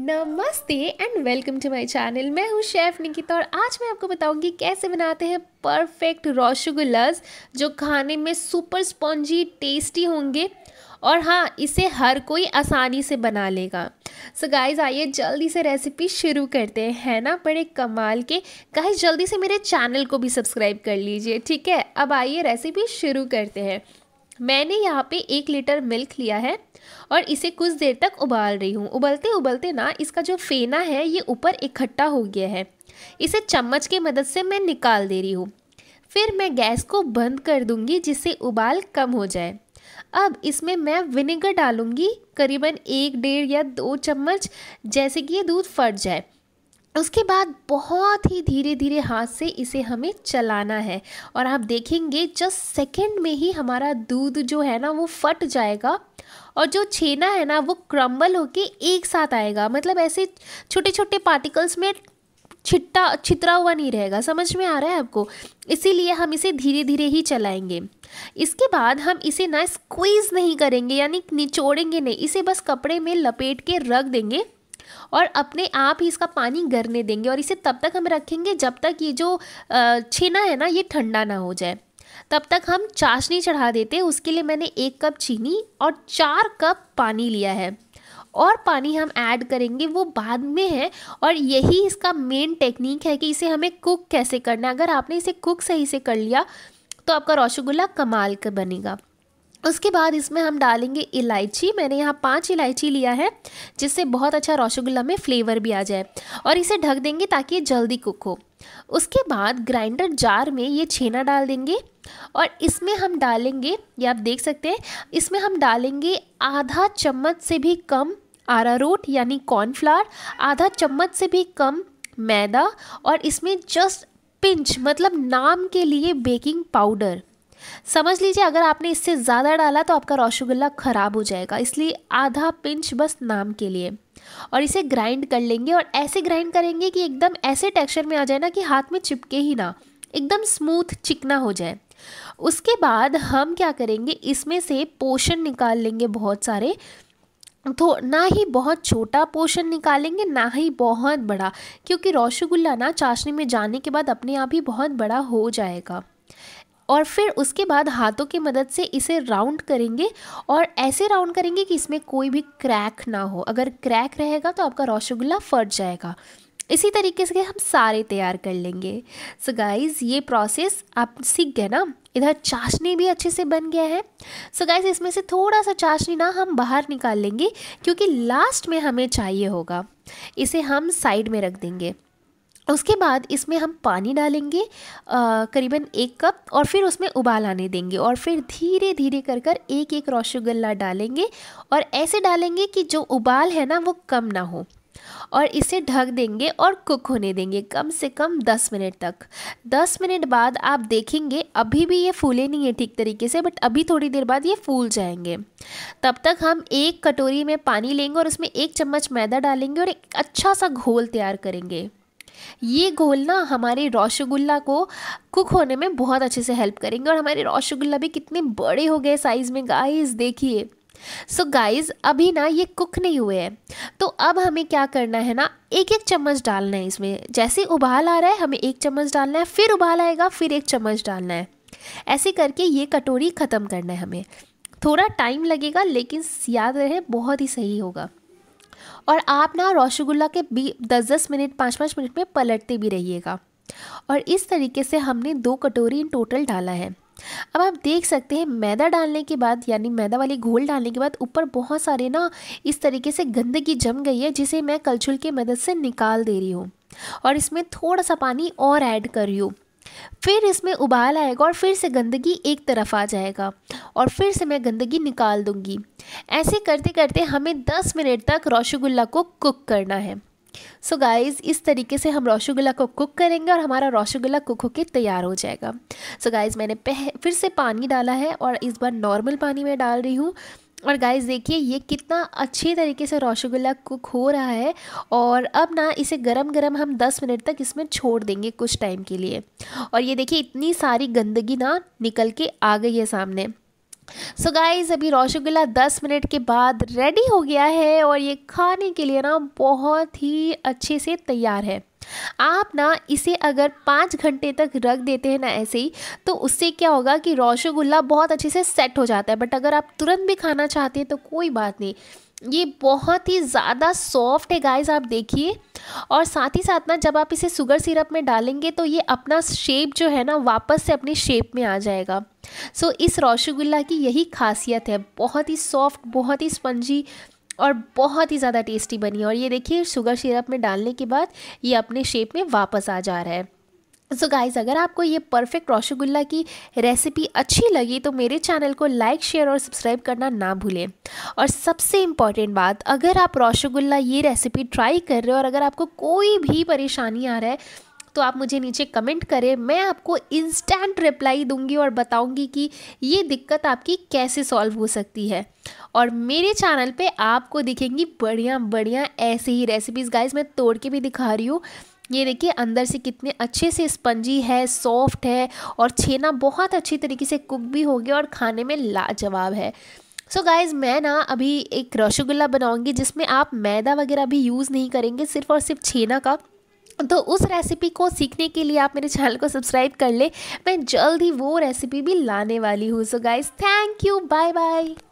नमस्ते and welcome to my channel मैं हूँ शेफ़ निकिता और आज मैं आपको बताऊँगी कैसे बनाते हैं परफेक्ट रसगुल्लास जो खाने में सुपर स्पॉन्जी टेस्टी होंगे और हाँ इसे हर कोई आसानी से बना लेगा सो गाइज आइए जल्दी से रेसिपी शुरू करते हैं है ना बड़े कमाल के गाइज जल्दी से मेरे चैनल को भी सब्सक्राइब कर लीजिए ठीक है अब आइए रेसिपी शुरू करते हैं मैंने यहाँ पे एक लीटर मिल्क लिया है और इसे कुछ देर तक उबाल रही हूँ उबलते उबलते ना इसका जो फेना है ये ऊपर इकट्ठा हो गया है इसे चम्मच की मदद से मैं निकाल दे रही हूँ फिर मैं गैस को बंद कर दूँगी जिससे उबाल कम हो जाए अब इसमें मैं विनेगर डालूँगी करीबन एक डेढ़ या दो चम्मच जैसे कि ये दूध फट जाए उसके बाद बहुत ही धीरे धीरे हाथ से इसे हमें चलाना है और आप देखेंगे जस्ट सेकेंड में ही हमारा दूध जो है ना वो फट जाएगा और जो छेना है ना वो क्रम्बल होके एक साथ आएगा मतलब ऐसे छोटे छोटे पार्टिकल्स में छिट्टा छितरा हुआ नहीं रहेगा समझ में आ रहा है आपको इसीलिए हम इसे धीरे धीरे ही चलाएंगे इसके बाद हम इसे ना स्क्वीज़ नहीं करेंगे यानी निचोड़ेंगे नहीं इसे बस कपड़े में लपेट के रख देंगे और अपने आप ही इसका पानी गरने देंगे और इसे तब तक हम रखेंगे जब तक ये जो छेना है ना ये ठंडा ना हो जाए तब तक हम चाशनी चढ़ा देते उसके लिए मैंने एक कप चीनी और चार कप पानी लिया है और पानी हम ऐड करेंगे वो बाद में है और यही इसका मेन टेक्निक है कि इसे हमें कुक कैसे करना है अगर आपने इसे कुक सही से कर लिया तो आपका रसगुल्ला कमाल का बनेगा उसके बाद इसमें हम डालेंगे इलायची मैंने यहाँ पांच इलायची लिया है जिससे बहुत अच्छा रसगुल्ला में फ्लेवर भी आ जाए और इसे ढक देंगे ताकि ये जल्दी कुक हो उसके बाद ग्राइंडर जार में ये छेना डाल देंगे और इसमें हम डालेंगे ये आप देख सकते हैं इसमें हम डालेंगे आधा चम्मच से भी कम आरा रोट यानी कॉर्नफ्लावर आधा चम्मच से भी कम मैदा और इसमें जस्ट पिंच मतलब नाम के लिए बेकिंग पाउडर समझ लीजिए अगर आपने इससे ज़्यादा डाला तो आपका रसगुल्ला ख़राब हो जाएगा इसलिए आधा पिंच बस नाम के लिए और इसे ग्राइंड कर लेंगे और ऐसे ग्राइंड करेंगे कि एकदम ऐसे टेक्सचर में आ जाए ना कि हाथ में चिपके ही ना एकदम स्मूथ चिकना हो जाए उसके बाद हम क्या करेंगे इसमें से पोषण निकाल लेंगे बहुत सारे तो ना ही बहुत छोटा पोषण निकालेंगे ना ही बहुत बड़ा क्योंकि रसगुल्ला ना चाशनी में जाने के बाद अपने आप ही बहुत बड़ा हो जाएगा और फिर उसके बाद हाथों की मदद से इसे राउंड करेंगे और ऐसे राउंड करेंगे कि इसमें कोई भी क्रैक ना हो अगर क्रैक रहेगा तो आपका रसगुल्ला फट जाएगा इसी तरीके से हम सारे तैयार कर लेंगे सो so गाइज़ ये प्रोसेस आप सीख गए ना इधर चाशनी भी अच्छे से बन गया है सो so गाइज़ इसमें से थोड़ा सा चाशनी ना हम बाहर निकाल लेंगे क्योंकि लास्ट में हमें चाहिए होगा इसे हम साइड में रख देंगे उसके बाद इसमें हम पानी डालेंगे करीबन एक कप और फिर उसमें उबाल आने देंगे और फिर धीरे धीरे कर कर एक एक रसगुल्ला डालेंगे और ऐसे डालेंगे कि जो उबाल है ना वो कम ना हो और इसे ढक देंगे और कुक होने देंगे कम से कम दस मिनट तक दस मिनट बाद आप देखेंगे अभी भी ये फूले नहीं है ठीक तरीके से बट अभी थोड़ी देर बाद ये फूल जाएंगे तब तक हम एक कटोरी में पानी लेंगे और उसमें एक चम्मच मैदा डालेंगे और एक अच्छा सा घोल तैयार करेंगे ये घोल ना हमारे रसगुल्ला को कुक होने में बहुत अच्छे से हेल्प करेंगे और हमारे रसगुल्ला भी कितने बड़े हो गए साइज़ में गाइस देखिए सो so गाइस अभी ना ये कुक नहीं हुए हैं तो अब हमें क्या करना है ना एक एक चम्मच डालना है इसमें जैसे उबाल आ रहा है हमें एक चम्मच डालना है फिर उबाल आएगा फिर एक चम्मच डालना है ऐसे करके ये कटोरी ख़त्म करना है हमें थोड़ा टाइम लगेगा लेकिन याद रहे बहुत ही सही होगा और आप ना रसगुल्ला के बी दस दस मिनट पाँच पाँच मिनट में पलटते भी रहिएगा और इस तरीके से हमने दो कटोरी इन टोटल डाला है अब आप देख सकते हैं मैदा डालने के बाद यानी मैदा वाली घोल डालने के बाद ऊपर बहुत सारे ना इस तरीके से गंदगी जम गई है जिसे मैं कलछुल की मदद से निकाल दे रही हूँ और इसमें थोड़ा सा पानी और ऐड कर रही हूँ फिर इसमें उबाल आएगा और फिर से गंदगी एक तरफ आ जाएगा और फिर से मैं गंदगी निकाल दूंगी ऐसे करते करते हमें 10 मिनट तक रसगुल्ला को कुक करना है सो so गाइस इस तरीके से हम रसगुल्ला को कुक करेंगे और हमारा रसगुल्ला कुक होकर तैयार हो जाएगा सो so गाइज़ मैंने फिर से पानी डाला है और इस बार नॉर्मल पानी में डाल रही हूँ और गाइस देखिए ये कितना अच्छे तरीके से रसगुल्ला कुक हो रहा है और अब ना इसे गरम गरम हम 10 मिनट तक इसमें छोड़ देंगे कुछ टाइम के लिए और ये देखिए इतनी सारी गंदगी ना निकल के आ गई है सामने सो so गाइस अभी रसगुल्ला 10 मिनट के बाद रेडी हो गया है और ये खाने के लिए ना बहुत ही अच्छे से तैयार है आप ना इसे अगर पाँच घंटे तक रख देते हैं ना ऐसे ही तो उससे क्या होगा कि रसगुल्ला बहुत अच्छे से सेट हो जाता है बट अगर आप तुरंत भी खाना चाहते हैं तो कोई बात नहीं ये बहुत ही ज़्यादा सॉफ्ट है गाइस आप देखिए और साथ ही साथ ना जब आप इसे शुगर सिरप में डालेंगे तो ये अपना शेप जो है ना वापस से अपनी शेप में आ जाएगा सो so, इस रसगुल्ला की यही खासियत है बहुत ही सॉफ्ट बहुत ही स्पंजी और बहुत ही ज़्यादा टेस्टी बनी और ये देखिए शुगर सिरप में डालने के बाद ये अपने शेप में वापस आ जा रहा है सो so गाइज़ अगर आपको ये परफेक्ट रसगुल्ला की रेसिपी अच्छी लगी तो मेरे चैनल को लाइक शेयर और सब्सक्राइब करना ना भूलें और सबसे इम्पॉर्टेंट बात अगर आप रसगुल्ला ये रेसिपी ट्राई कर रहे हो और अगर आपको कोई भी परेशानी आ रहा है तो आप मुझे नीचे कमेंट करें मैं आपको इंस्टेंट रिप्लाई दूंगी और बताऊंगी कि ये दिक्कत आपकी कैसे सॉल्व हो सकती है और मेरे चैनल पे आपको दिखेंगी बढ़िया बढ़िया ऐसे ही रेसिपीज़ गाइज मैं तोड़ के भी दिखा रही हूँ ये देखिए अंदर से कितने अच्छे से स्पंजी है सॉफ्ट है और छेना बहुत अच्छी तरीके से कुक भी हो गया और खाने में लाजवाब है सो so गाइज़ मैं ना अभी एक रसगुल्ला बनाऊंगी जिसमें आप मैदा वगैरह भी यूज़ नहीं करेंगे सिर्फ और सिर्फ छेना का तो उस रेसिपी को सीखने के लिए आप मेरे चैनल को सब्सक्राइब कर ले मैं जल्द ही वो रेसिपी भी लाने वाली हूँ so guys thank you bye bye